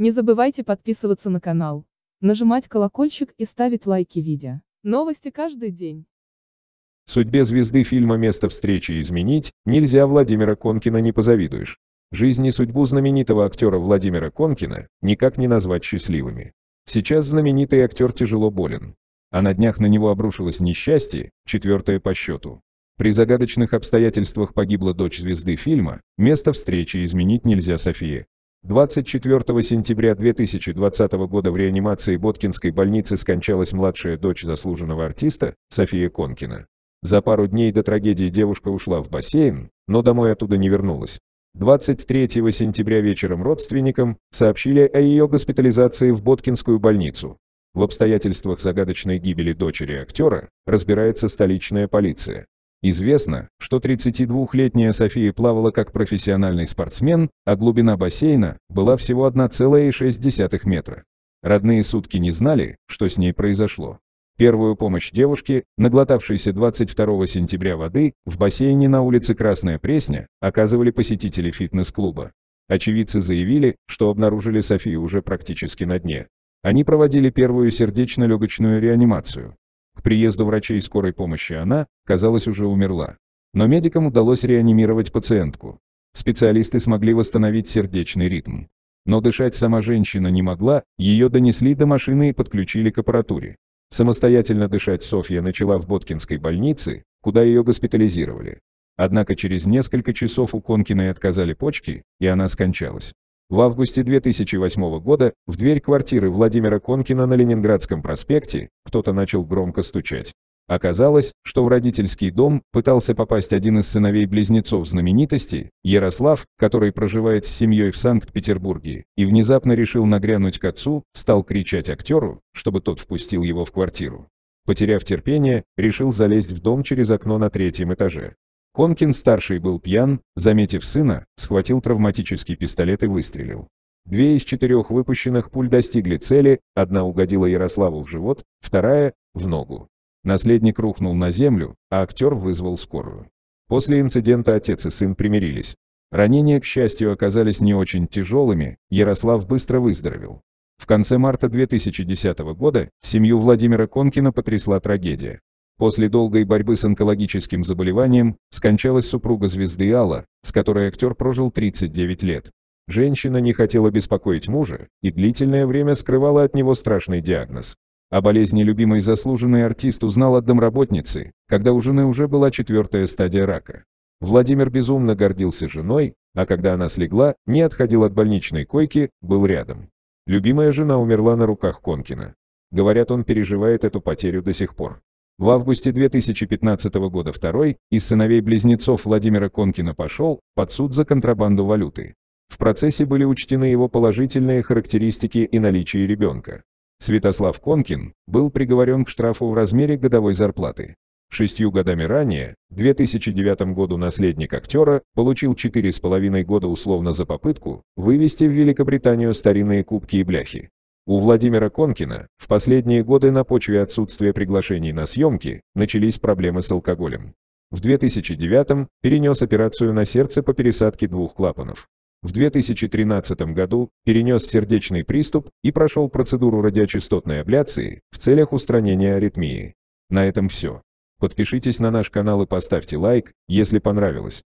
Не забывайте подписываться на канал, нажимать колокольчик и ставить лайки видео. Новости каждый день. Судьбе звезды фильма «Место встречи изменить» нельзя Владимира Конкина не позавидуешь. Жизнь и судьбу знаменитого актера Владимира Конкина никак не назвать счастливыми. Сейчас знаменитый актер тяжело болен. А на днях на него обрушилось несчастье, четвертое по счету. При загадочных обстоятельствах погибла дочь звезды фильма, место встречи изменить нельзя София, 24 сентября 2020 года в реанимации Боткинской больницы скончалась младшая дочь заслуженного артиста София Конкина. За пару дней до трагедии девушка ушла в бассейн, но домой оттуда не вернулась. 23 сентября вечером родственникам сообщили о ее госпитализации в Боткинскую больницу. В обстоятельствах загадочной гибели дочери актера разбирается столичная полиция. Известно, что 32-летняя София плавала как профессиональный спортсмен, а глубина бассейна была всего 1,6 метра. Родные сутки не знали, что с ней произошло. Первую помощь девушке, наглотавшейся 22 сентября воды, в бассейне на улице Красная Пресня, оказывали посетители фитнес-клуба. Очевидцы заявили, что обнаружили Софию уже практически на дне. Они проводили первую сердечно-легочную реанимацию. К приезду врачей скорой помощи она, казалось, уже умерла. Но медикам удалось реанимировать пациентку. Специалисты смогли восстановить сердечный ритм. Но дышать сама женщина не могла, ее донесли до машины и подключили к аппаратуре. Самостоятельно дышать Софья начала в Боткинской больнице, куда ее госпитализировали. Однако через несколько часов у Конкиной отказали почки, и она скончалась. В августе 2008 года в дверь квартиры Владимира Конкина на Ленинградском проспекте кто-то начал громко стучать. Оказалось, что в родительский дом пытался попасть один из сыновей-близнецов знаменитости, Ярослав, который проживает с семьей в Санкт-Петербурге, и внезапно решил нагрянуть к отцу, стал кричать актеру, чтобы тот впустил его в квартиру. Потеряв терпение, решил залезть в дом через окно на третьем этаже. Конкин-старший был пьян, заметив сына, схватил травматический пистолет и выстрелил. Две из четырех выпущенных пуль достигли цели, одна угодила Ярославу в живот, вторая – в ногу. Наследник рухнул на землю, а актер вызвал скорую. После инцидента отец и сын примирились. Ранения, к счастью, оказались не очень тяжелыми, Ярослав быстро выздоровел. В конце марта 2010 года семью Владимира Конкина потрясла трагедия. После долгой борьбы с онкологическим заболеванием скончалась супруга звезды Алла, с которой актер прожил 39 лет. Женщина не хотела беспокоить мужа и длительное время скрывала от него страшный диагноз. О болезни любимой заслуженный артист узнал от домработницы, когда у жены уже была четвертая стадия рака. Владимир безумно гордился женой, а когда она слегла, не отходил от больничной койки, был рядом. Любимая жена умерла на руках Конкина. Говорят, он переживает эту потерю до сих пор. В августе 2015 года второй из сыновей-близнецов Владимира Конкина пошел под суд за контрабанду валюты. В процессе были учтены его положительные характеристики и наличие ребенка. Святослав Конкин был приговорен к штрафу в размере годовой зарплаты. Шестью годами ранее, в 2009 году наследник актера получил 4,5 года условно за попытку вывести в Великобританию старинные кубки и бляхи. У Владимира Конкина в последние годы на почве отсутствия приглашений на съемки начались проблемы с алкоголем. В 2009 перенес операцию на сердце по пересадке двух клапанов. В 2013 году перенес сердечный приступ и прошел процедуру радиочастотной абляции в целях устранения аритмии. На этом все. Подпишитесь на наш канал и поставьте лайк, если понравилось.